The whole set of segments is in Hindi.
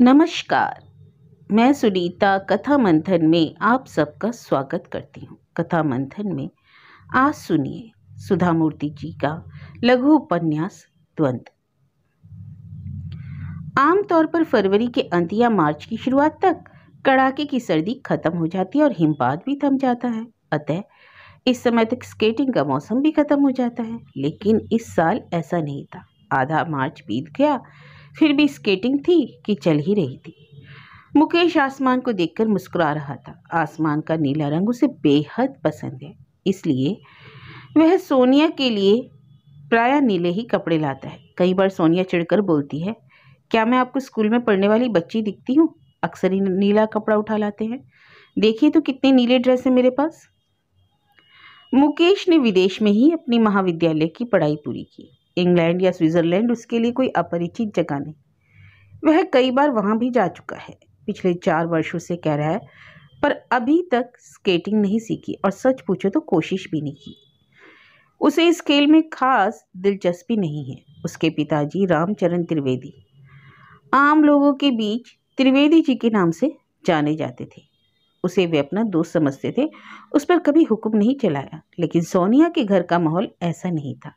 नमस्कार मैं सुनीता कथा मंथन में आप सबका स्वागत करती हूँ कथा मंथन में आज सुनिए सुधा मूर्ति जी का लघु उपन्यास द्वंद्व आमतौर पर फरवरी के अंत या मार्च की शुरुआत तक कड़ाके की सर्दी खत्म हो जाती है और हिमपात भी थम जाता है अतः इस समय तक स्केटिंग का मौसम भी खत्म हो जाता है लेकिन इस साल ऐसा नहीं था आधा मार्च बीत गया फिर भी स्केटिंग थी कि चल ही रही थी मुकेश आसमान को देखकर मुस्कुरा रहा था आसमान का नीला रंग उसे बेहद पसंद है इसलिए वह सोनिया के लिए प्राय नीले ही कपड़े लाता है कई बार सोनिया चिढ़कर बोलती है क्या मैं आपको स्कूल में पढ़ने वाली बच्ची दिखती हूँ अक्सर ही नीला कपड़ा उठा लाते हैं देखिए तो कितने नीले ड्रेस हैं मेरे पास मुकेश ने विदेश में ही अपनी महाविद्यालय की पढ़ाई पूरी की इंग्लैंड या स्विट्ज़रलैंड उसके लिए कोई अपरिचित जगह नहीं वह कई बार वहाँ भी जा चुका है पिछले चार वर्षों से कह रहा है पर अभी तक स्केटिंग नहीं सीखी और सच पूछो तो कोशिश भी नहीं की उसे इस खेल में खास दिलचस्पी नहीं है उसके पिताजी रामचरण त्रिवेदी आम लोगों के बीच त्रिवेदी जी के नाम से जाने जाते थे उसे वे अपना दोस्त समझते थे उस पर कभी हुक्म नहीं चलाया लेकिन सोनिया के घर का माहौल ऐसा नहीं था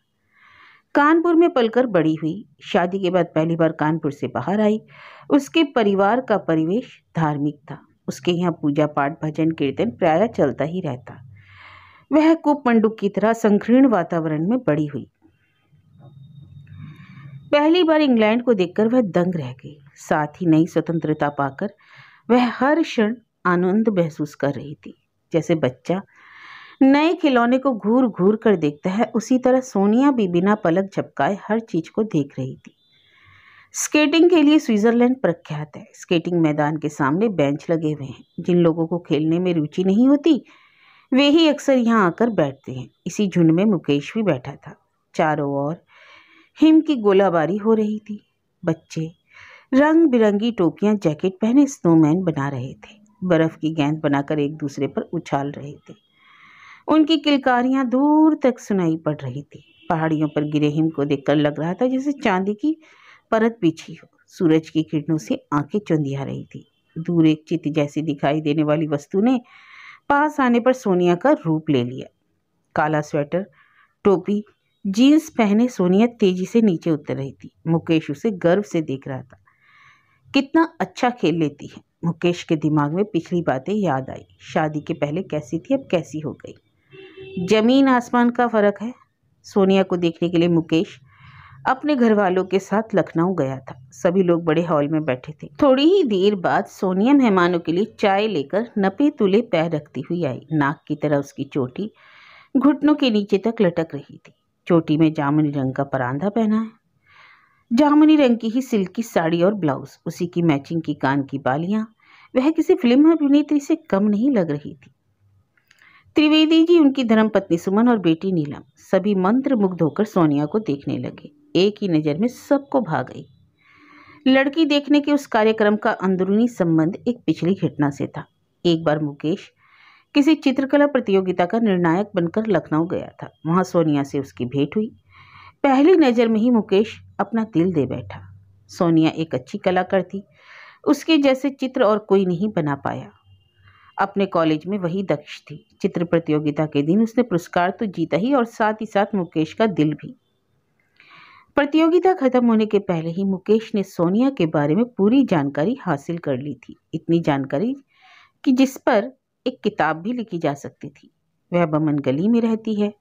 कानपुर में पलकर बड़ी हुई शादी के बाद पहली बार कानपुर से बाहर आई उसके परिवार का परिवेश धार्मिक था उसके यहाँ पूजा पाठ भजन कीर्तन प्राय चलता ही रहता वह कुप मंडुक की तरह संकीर्ण वातावरण में बड़ी हुई पहली बार इंग्लैंड को देखकर वह दंग रह गई साथ ही नई स्वतंत्रता पाकर वह हर क्षण आनंद महसूस कर रही थी जैसे बच्चा नए खिलौने को घूर घूर कर देखता है उसी तरह सोनिया भी बिना पलक झपकाए हर चीज़ को देख रही थी स्केटिंग के लिए स्विट्ज़रलैंड प्रख्यात है स्केटिंग मैदान के सामने बेंच लगे हुए हैं जिन लोगों को खेलने में रुचि नहीं होती वे ही अक्सर यहाँ आकर बैठते हैं इसी झुंड में मुकेश भी बैठा था चारों ओर हिम की गोलाबारी हो रही थी बच्चे रंग बिरंगी टोपियाँ जैकेट पहने स्नोमैन बना रहे थे बर्फ़ की गेंद बनाकर एक दूसरे पर उछाल रहे थे उनकी किलकारियाँ दूर तक सुनाई पड़ रही थी पहाड़ियों पर गिरे हिम को देखकर लग रहा था जैसे चांदी की परत पीछी हो सूरज की किरणों से आंखें चुंदिया रही थी दूर एक चित जैसी दिखाई देने वाली वस्तु ने पास आने पर सोनिया का रूप ले लिया काला स्वेटर टोपी जीन्स पहने सोनिया तेजी से नीचे उतर रही थी मुकेश उसे गर्व से देख रहा था कितना अच्छा खेल लेती है मुकेश के दिमाग में पिछली बातें याद आई शादी के पहले कैसी थी अब कैसी हो गई जमीन आसमान का फ़र्क है सोनिया को देखने के लिए मुकेश अपने घर वालों के साथ लखनऊ गया था सभी लोग बड़े हॉल में बैठे थे थोड़ी ही देर बाद सोनिया मेहमानों के लिए चाय लेकर नपे तुले पैर रखती हुई आई नाक की तरह उसकी चोटी घुटनों के नीचे तक लटक रही थी चोटी में जामुनी रंग का परांधा पहना है जामुनी रंग की ही सिल्की साड़ी और ब्लाउज उसी की मैचिंग की कान की बालियाँ वह किसी फिल्म अभिनेत्री से कम नहीं लग रही थी त्रिवेदी जी उनकी धर्मपत्नी सुमन और बेटी नीलम सभी मंत्र मुग्ध होकर सोनिया को देखने लगे एक ही नज़र में सबको भाग गई लड़की देखने के उस कार्यक्रम का अंदरूनी संबंध एक पिछली घटना से था एक बार मुकेश किसी चित्रकला प्रतियोगिता का निर्णायक बनकर लखनऊ गया था वहाँ सोनिया से उसकी भेंट हुई पहली नज़र में ही मुकेश अपना दिल दे बैठा सोनिया एक अच्छी कलाकार थी उसके जैसे चित्र और कोई नहीं बना पाया अपने कॉलेज में वही दक्ष थी चित्र प्रतियोगिता के दिन उसने पुरस्कार तो जीता ही और साथ ही साथ मुकेश का दिल भी प्रतियोगिता खत्म होने के पहले ही मुकेश ने सोनिया के बारे में पूरी जानकारी हासिल कर ली थी इतनी जानकारी कि जिस पर एक किताब भी लिखी जा सकती थी वह बमन गली में रहती है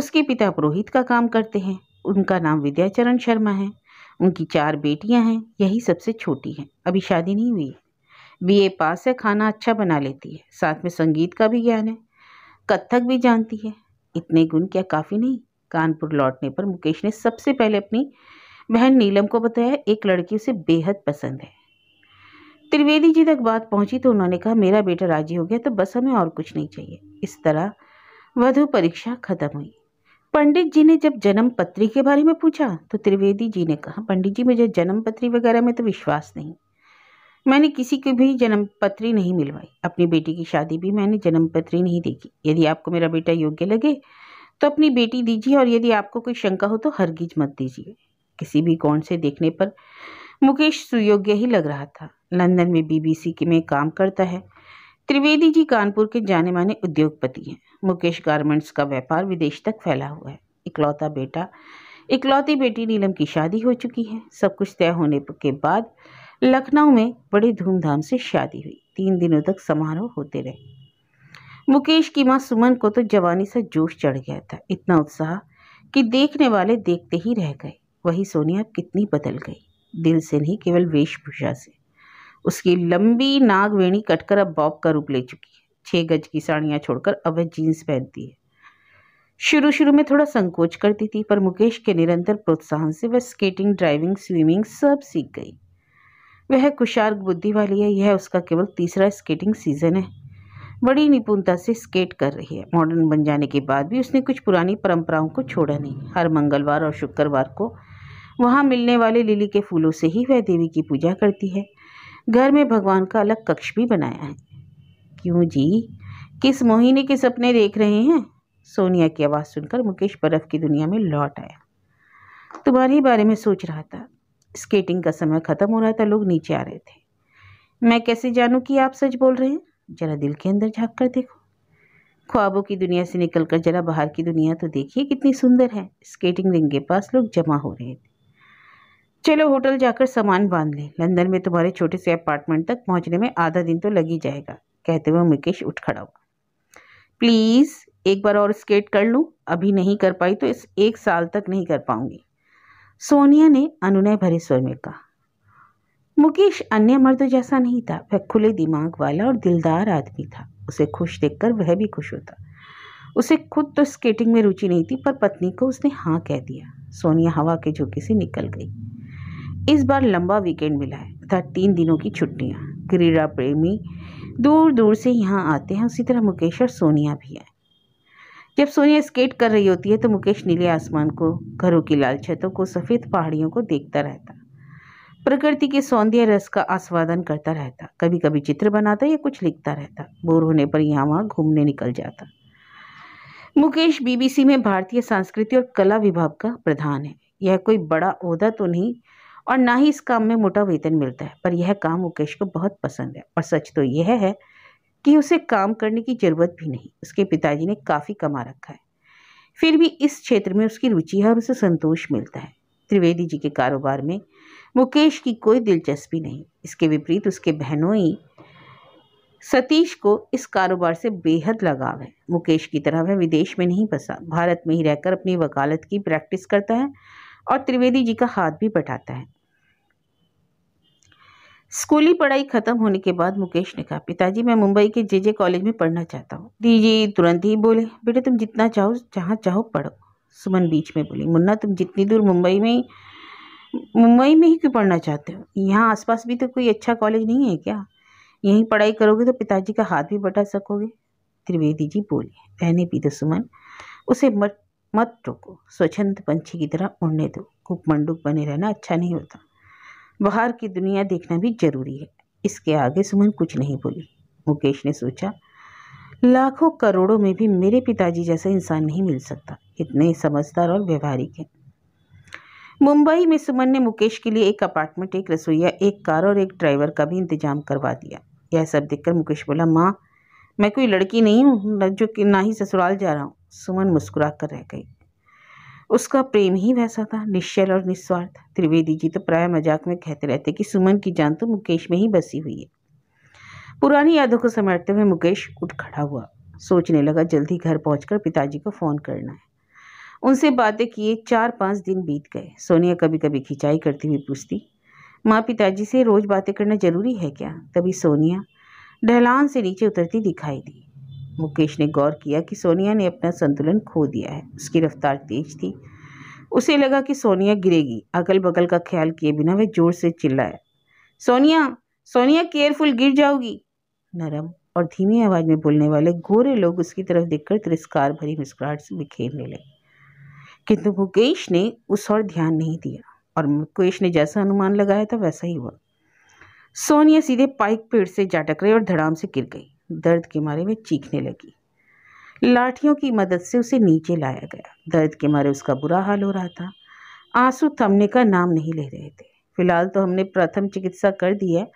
उसके पिता पुरोहित का काम करते हैं उनका नाम विद्याचरण शर्मा है उनकी चार बेटियां हैं यही सबसे छोटी हैं अभी शादी नहीं हुई बीए पास है खाना अच्छा बना लेती है साथ में संगीत का भी ज्ञान है कत्थक भी जानती है इतने गुण क्या काफ़ी नहीं कानपुर लौटने पर मुकेश ने सबसे पहले अपनी बहन नीलम को बताया एक लड़की उसे बेहद पसंद है त्रिवेदी जी तक बात पहुंची तो उन्होंने कहा मेरा बेटा राजी हो गया तो बस हमें और कुछ नहीं चाहिए इस तरह वधु परीक्षा खत्म हुई पंडित जी ने जब जन्म पत्री के बारे में पूछा तो त्रिवेदी जी ने कहा पंडित जी मुझे जन्म पत्री वगैरह में तो विश्वास नहीं मैंने किसी की भी जन्मपत्री नहीं मिलवाई अपनी बेटी की शादी भी मैंने जन्मपत्री नहीं देखी यदि आपको मेरा बेटा योग्य लगे तो अपनी बेटी दीजिए और यदि आपको कोई शंका हो तो हरगिज मत दीजिए किसी भी कोण से देखने पर मुकेश सुयोग्य ही लग रहा था लंदन में बीबीसी के में काम करता है त्रिवेदी जी कानपुर के जाने माने उद्योगपति हैं मुकेश गारमेंट्स का व्यापार विदेश तक फैला हुआ है इकलौता बेटा इकलौती बेटी नीलम की शादी हो चुकी है सब कुछ तय होने के बाद लखनऊ में बड़ी धूमधाम से शादी हुई तीन दिनों तक समारोह होते रहे मुकेश की माँ सुमन को तो जवानी से जोश चढ़ गया था इतना उत्साह कि देखने वाले देखते ही रह गए वही सोनिया अब कितनी बदल गई दिल से नहीं केवल वेशभूषा से उसकी लंबी नागवेणी कटकर अब बॉब का रूप ले चुकी है छः गज की साड़ियाँ छोड़कर अब वह जीन्स पहनती है शुरू शुरू में थोड़ा संकोच करती थी पर मुकेश के निरंतर प्रोत्साहन से वह स्केटिंग ड्राइविंग स्विमिंग सब सीख गई वह कुशार्ग बुद्धि वाली है यह उसका केवल तीसरा स्केटिंग सीजन है बड़ी निपुणता से स्केट कर रही है मॉडर्न बन जाने के बाद भी उसने कुछ पुरानी परंपराओं को छोड़ा नहीं हर मंगलवार और शुक्रवार को वहाँ मिलने वाले लिली के फूलों से ही वह देवी की पूजा करती है घर में भगवान का अलग कक्ष भी बनाया है क्यों जी किस मोहिनी के सपने देख रहे हैं सोनिया की आवाज़ सुनकर मुकेश बर्फ़ की दुनिया में लौट आया तुम्हारे बारे में सोच रहा था स्केटिंग का समय ख़त्म हो रहा था लोग नीचे आ रहे थे मैं कैसे जानूँ कि आप सच बोल रहे हैं ज़रा दिल के अंदर झाँक कर देखो ख्वाबों की दुनिया से निकलकर जरा बाहर की दुनिया तो देखिए कितनी सुंदर है स्केटिंग रिंग के पास लोग जमा हो रहे थे चलो होटल जाकर सामान बांध लें लंदन में तुम्हारे छोटे से अपार्टमेंट तक पहुंचने में आधा दिन तो लग ही जाएगा कहते हुए मुकेश उठ खड़ा हुआ प्लीज़ एक बार और स्केट कर लूँ अभी नहीं कर पाई तो इस एक साल तक नहीं कर पाऊँगी सोनिया ने अनुनय भरे स्वर में कहा मुकेश अन्य मर्द जैसा नहीं था वह खुले दिमाग वाला और दिलदार आदमी था उसे खुश देखकर वह भी खुश होता उसे खुद तो स्केटिंग में रुचि नहीं थी पर पत्नी को उसने हाँ कह दिया सोनिया हवा के झोंके से निकल गई इस बार लंबा वीकेंड मिला है तथा तीन दिनों की छुट्टियाँ क्रीड़ा प्रेमी दूर दूर से यहाँ आते हैं उसी तरह मुकेश और सोनिया भी आए जब सोनिया स्केट कर रही होती है तो मुकेश नीले आसमान को घरों की लाल छतों को सफ़ेद पहाड़ियों को देखता रहता प्रकृति के सौंदर्य रस का आस्वादन करता रहता कभी कभी चित्र बनाता या कुछ लिखता रहता बोर होने पर यहाँ वहाँ घूमने निकल जाता मुकेश बीबीसी में भारतीय संस्कृति और कला विभाग का प्रधान है यह कोई बड़ा अहदा तो नहीं और ना ही इस काम में मोटा वेतन मिलता है पर यह काम मुकेश को बहुत पसंद है और सच तो यह है कि उसे काम करने की ज़रूरत भी नहीं उसके पिताजी ने काफ़ी कमा रखा है फिर भी इस क्षेत्र में उसकी रुचि है और उसे संतोष मिलता है त्रिवेदी जी के कारोबार में मुकेश की कोई दिलचस्पी नहीं इसके विपरीत उसके बहनोई सतीश को इस कारोबार से बेहद लगाव है मुकेश की तरह वह विदेश में नहीं बसा भारत में ही रहकर अपनी वकालत की प्रैक्टिस करता है और त्रिवेदी जी का हाथ भी बटाता है स्कूली पढ़ाई खत्म होने के बाद मुकेश ने कहा पिताजी मैं मुंबई के जे जे कॉलेज में पढ़ना चाहता हूँ दीजिए तुरंत ही बोले बेटे तुम जितना चाहो जहाँ चाहो पढ़ो सुमन बीच में बोली मुन्ना तुम जितनी दूर मुंबई में मुंबई में ही क्यों पढ़ना चाहते हो यहाँ आसपास भी तो कोई अच्छा कॉलेज नहीं है क्या यहीं पढ़ाई करोगे तो पिताजी का हाथ भी बटा सकोगे त्रिवेदी जी बोले रहने भी दो सुमन उसे मत मत रोको स्वच्छंद पंछी की तरह उड़ने दो खूब मंडूक बने रहना अच्छा नहीं होता बाहर की दुनिया देखना भी जरूरी है इसके आगे सुमन कुछ नहीं बोली मुकेश ने सोचा लाखों करोड़ों में भी मेरे पिताजी जैसा इंसान नहीं मिल सकता इतने समझदार और व्यवहारिक हैं मुंबई में सुमन ने मुकेश के लिए एक अपार्टमेंट एक रसोईया एक कार और एक ड्राइवर का भी इंतजाम करवा दिया यह सब देखकर मुकेश बोला माँ मैं कोई लड़की नहीं हूँ जो कि ना ही ससुराल जा रहा हूँ सुमन मुस्कुरा कर रह गई उसका प्रेम ही वैसा था निश्चल और निस्वार्थ त्रिवेदी जी तो प्राय मजाक में कहते रहते कि सुमन की जान तो मुकेश में ही बसी हुई है पुरानी यादों को समेटते हुए मुकेश उठ खड़ा हुआ सोचने लगा जल्दी घर पहुंचकर पिताजी को फ़ोन करना है उनसे बातें किए चार पाँच दिन बीत गए सोनिया कभी कभी खिंचाई करती हुई पूछती माँ पिताजी से रोज़ बातें करना ज़रूरी है क्या तभी सोनिया ढलान से नीचे उतरती दिखाई दी मुकेश ने गौर किया कि सोनिया ने अपना संतुलन खो दिया है उसकी रफ्तार तेज थी उसे लगा कि सोनिया गिरेगी अगल बगल का ख्याल किए बिना वह जोर से चिल्लाया सोनिया सोनिया केयरफुल गिर जाओगी नरम और धीमी आवाज़ में बोलने वाले गोरे लोग उसकी तरफ देखकर तिरस्कार भरी मुस्कुराहट से बिखेरने लगे किंतु मुकेश ने उस और ध्यान नहीं दिया और मुकेश ने जैसा अनुमान लगाया था वैसा ही हुआ सोनिया सीधे पाइक पेड़ से जाटक रही और धड़ाम से गिर गई दर्द के मारे में चीखने लगी लाठियों की मदद से उसे नीचे लाया गया दर्द के मारे उसका बुरा हाल हो रहा था आंसू थमने का नाम नहीं ले रहे थे फिलहाल तो हमने प्रथम चिकित्सा कर दी है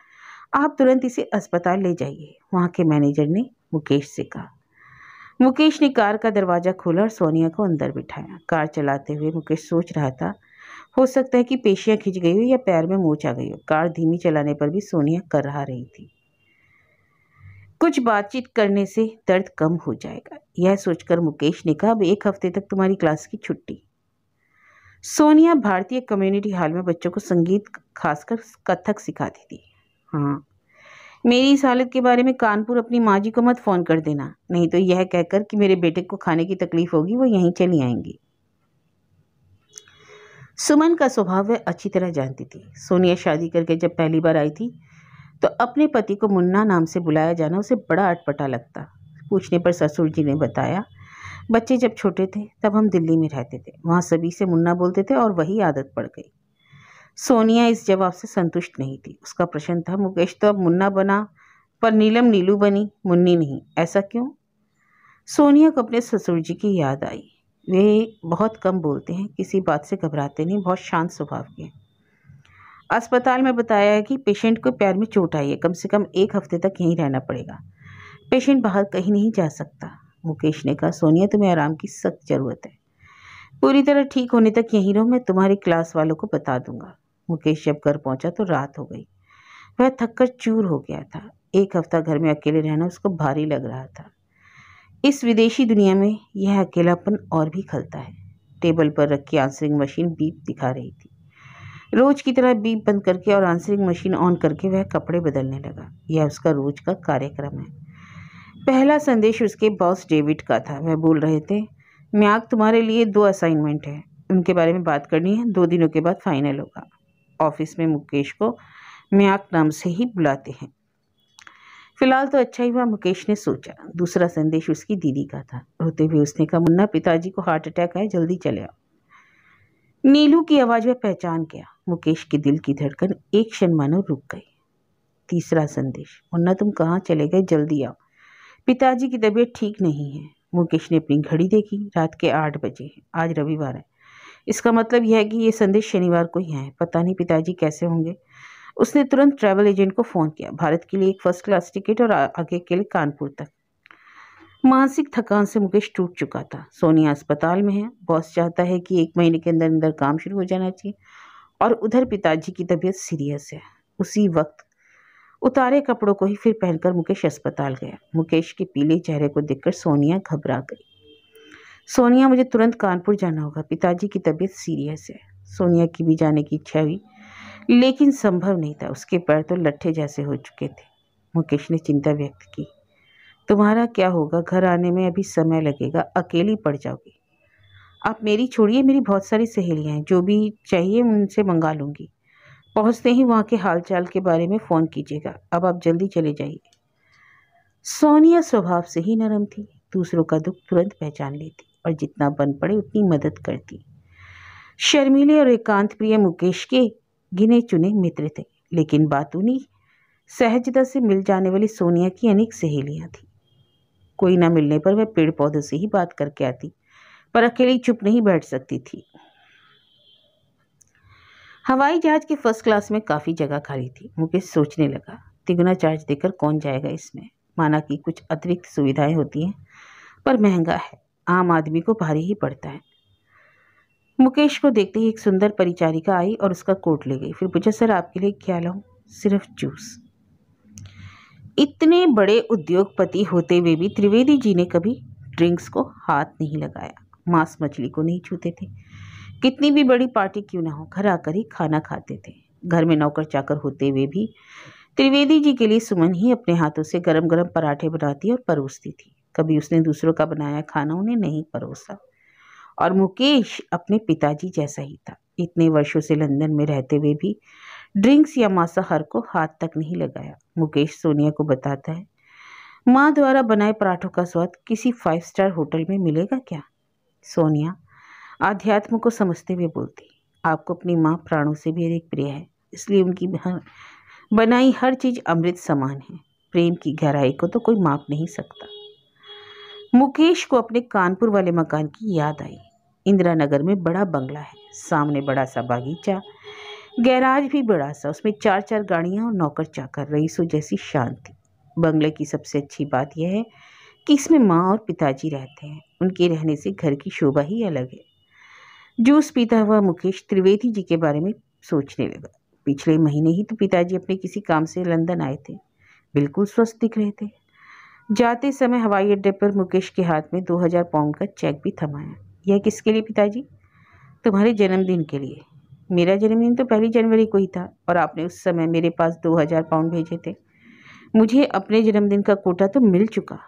आप तुरंत इसे अस्पताल ले जाइए वहाँ के मैनेजर ने मुकेश से कहा मुकेश ने कार का दरवाज़ा खोला और सोनिया को अंदर बिठाया कार चलाते हुए मुकेश सोच रहा था हो सकता है कि पेशियाँ खिंच गई हो या पैर में मोच आ गई हो कार धीमी चलाने पर भी सोनिया कर रहा रही थी कुछ बातचीत करने से दर्द कम हो जाएगा यह सोचकर मुकेश ने कहा अब एक हफ्ते तक तुम्हारी क्लास की छुट्टी सोनिया भारतीय कम्युनिटी हॉल में बच्चों को संगीत खासकर कथक सिखाती थी हाँ मेरी इस हालत के बारे में कानपुर अपनी माँ जी को मत फ़ोन कर देना नहीं तो यह कहकर कि मेरे बेटे को खाने की तकलीफ़ होगी वो यहीं चली आएंगी सुमन का स्वभाव वह अच्छी तरह जानती थी सोनिया शादी करके जब पहली बार आई थी तो अपने पति को मुन्ना नाम से बुलाया जाना उसे बड़ा अटपटा लगता पूछने पर ससुर जी ने बताया बच्चे जब छोटे थे तब हम दिल्ली में रहते थे वहाँ सभी से मुन्ना बोलते थे और वही आदत पड़ गई सोनिया इस जवाब से संतुष्ट नहीं थी उसका प्रश्न था मुकेश तो अब मुन्ना बना पर नीलम नीलू बनी मुन्नी नहीं ऐसा क्यों सोनिया को अपने ससुर जी की याद आई वे बहुत कम बोलते हैं किसी बात से घबराते नहीं बहुत शांत स्वभाव के हैं अस्पताल में बताया कि पेशेंट को पैर में चोट आई है कम से कम एक हफ्ते तक यहीं रहना पड़ेगा पेशेंट बाहर कहीं नहीं जा सकता मुकेश ने कहा सोनिया तुम्हें आराम की सख्त ज़रूरत है पूरी तरह ठीक होने तक यहीं रहो मैं तुम्हारी क्लास वालों को बता दूंगा मुकेश जब घर पहुंचा तो रात हो गई वह थककर चूर हो गया था एक हफ्ता घर में अकेले रहना उसको भारी लग रहा था इस विदेशी दुनिया में यह अकेलापन और भी खलता है टेबल पर रखी आंसरिंग मशीन बीप दिखा रही थी रोज की तरह बीप बंद करके और आंसरिंग मशीन ऑन करके वह कपड़े बदलने लगा यह उसका रोज का कार्यक्रम है पहला संदेश उसके बॉस डेविड का था वह बोल रहे थे म्याग तुम्हारे लिए दो असाइनमेंट है उनके बारे में बात करनी है दो दिनों के बाद फाइनल होगा ऑफिस में मुकेश को म्याग नाम से ही बुलाते हैं फिलहाल तो अच्छा ही हुआ मुकेश ने सोचा दूसरा संदेश उसकी दीदी का था रोते हुए उसने कहा मुन्ना पिताजी को हार्ट अटैक आया जल्दी चले आओ नीलू की आवाज़ में पहचान गया मुकेश के दिल की धड़कन एक क्षण मानो रुक गई तीसरा संदेश मुन्ना तुम कहाँ चले गए जल्दी आओ पिताजी की तबीयत ठीक नहीं है मुकेश ने अपनी घड़ी देखी रात के आठ बजे आज रविवार है इसका मतलब यह है कि ये संदेश शनिवार को ही है पता नहीं पिताजी कैसे होंगे उसने तुरंत ट्रैवल एजेंट को फ़ोन किया भारत के लिए एक फ़र्स्ट क्लास टिकट और आगे के लिए कानपुर तक मानसिक थकान से मुकेश टूट चुका था सोनिया अस्पताल में है बॉस चाहता है कि एक महीने के अंदर अंदर काम शुरू हो जाना चाहिए और उधर पिताजी की तबीयत सीरियस है उसी वक्त उतारे कपड़ों को ही फिर पहनकर मुकेश अस्पताल गया मुकेश के पीले चेहरे को देखकर सोनिया घबरा गई सोनिया मुझे तुरंत कानपुर जाना होगा पिताजी की तबीयत सीरियस है सोनिया की भी जाने की इच्छा हुई लेकिन संभव नहीं था उसके पैर तो लट्ठे जैसे हो चुके थे मुकेश ने चिंता व्यक्त की तुम्हारा क्या होगा घर आने में अभी समय लगेगा अकेली पड़ जाओगी आप मेरी छोड़िए मेरी बहुत सारी सहेलियाँ हैं जो भी चाहिए उनसे मंगा लूँगी पहुँचते ही वहाँ के हालचाल के बारे में फ़ोन कीजिएगा अब आप जल्दी चले जाइए सोनिया स्वभाव से ही नरम थी दूसरों का दुख तुरंत पहचान लेती और जितना बन पड़े उतनी मदद करती शर्मीले और एकांत प्रिय मुकेश के गिने चुने मित्र थे लेकिन बात उन्हीं सहजता से मिल जाने वाली सोनिया की अनेक सहेलियाँ थीं कोई ना मिलने पर वह पेड़ पौधों से ही बात करके आती पर अकेली चुप नहीं बैठ सकती थी हवाई जहाज की फर्स्ट क्लास में काफ़ी जगह खाली थी मुकेश सोचने लगा तिगुना चार्ज देकर कौन जाएगा इसमें माना कि कुछ अतिरिक्त सुविधाएं होती हैं पर महंगा है आम आदमी को भारी ही पड़ता है मुकेश को देखते ही एक सुंदर परिचारिका आई और उसका कोट ले गई फिर पूछा सर आपके लिए क्या लाऊं सिर्फ जूस इतने बड़े उद्योगपति होते हुए भी त्रिवेदी जी ने कभी ड्रिंक्स को हाथ नहीं लगाया मांस मछली को नहीं छूते थे कितनी भी बड़ी पार्टी क्यों ना हो घर आकर ही खाना खाते थे घर में नौकर चाकर होते हुए भी त्रिवेदी जी के लिए सुमन ही अपने हाथों से गरम गरम पराठे बनाती और परोसती थी कभी उसने दूसरों का बनाया खाना उन्हें नहीं परोसा और मुकेश अपने पिताजी जैसा ही था इतने वर्षों से लंदन में रहते हुए भी ड्रिंक्स या मांसाहार को हाथ तक नहीं लगाया मुकेश सोनिया को बताता है माँ द्वारा बनाए पराठों का स्वाद किसी फाइव स्टार होटल में मिलेगा क्या सोनिया आध्यात्म को समझते हुए बोलती आपको अपनी माँ प्राणों से भी अधिक प्रिय है इसलिए उनकी बनाई हर चीज़ अमृत समान है प्रेम की गहराई को तो कोई माप नहीं सकता मुकेश को अपने कानपुर वाले मकान की याद आई इंदिरा नगर में बड़ा बंगला है सामने बड़ा सा बागीचा गैराज भी बड़ा सा उसमें चार चार गाड़ियाँ और नौकर चाकर रईसों जैसी शांति बंगले की सबसे अच्छी बात यह है कि इसमें माँ और पिताजी रहते हैं उनके रहने से घर की शोभा ही अलग है जूस पीता हुआ मुकेश त्रिवेदी जी के बारे में सोचने लगा पिछले महीने ही तो पिताजी अपने किसी काम से लंदन आए थे बिल्कुल स्वस्थ दिख रहे थे जाते समय हवाई अड्डे पर मुकेश के हाथ में दो हज़ार पाउंड का चेक भी थमाया यह किसके लिए पिताजी तुम्हारे जन्मदिन के लिए मेरा जन्मदिन तो पहली जनवरी को ही था और आपने उस समय मेरे पास दो हज़ार पाउंड भेजे थे मुझे अपने जन्मदिन का कोटा तो मिल चुका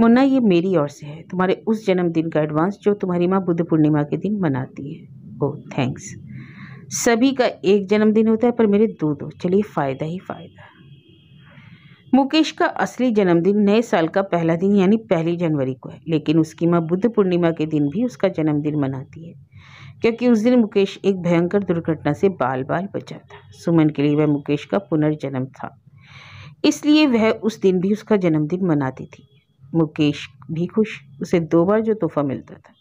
मुन्ना ये मेरी ओर से है तुम्हारे उस जन्मदिन का एडवांस जो तुम्हारी माँ बुद्ध पूर्णिमा के दिन मनाती है ओह oh, थैंक्स सभी का एक जन्मदिन होता है पर मेरे दो दो चलिए फ़ायदा ही फ़ायदा मुकेश का असली जन्मदिन नए साल का पहला दिन यानी पहली जनवरी को है लेकिन उसकी माँ बुद्ध पूर्णिमा के दिन भी उसका जन्मदिन मनाती है क्योंकि उस दिन मुकेश एक भयंकर दुर्घटना से बाल बाल बचा था सुमन के लिए वह मुकेश का पुनर्जन्म था इसलिए वह उस दिन भी उसका जन्मदिन मनाती थी मुकेश भी खुश उसे दो बार जो तोहफा मिलता था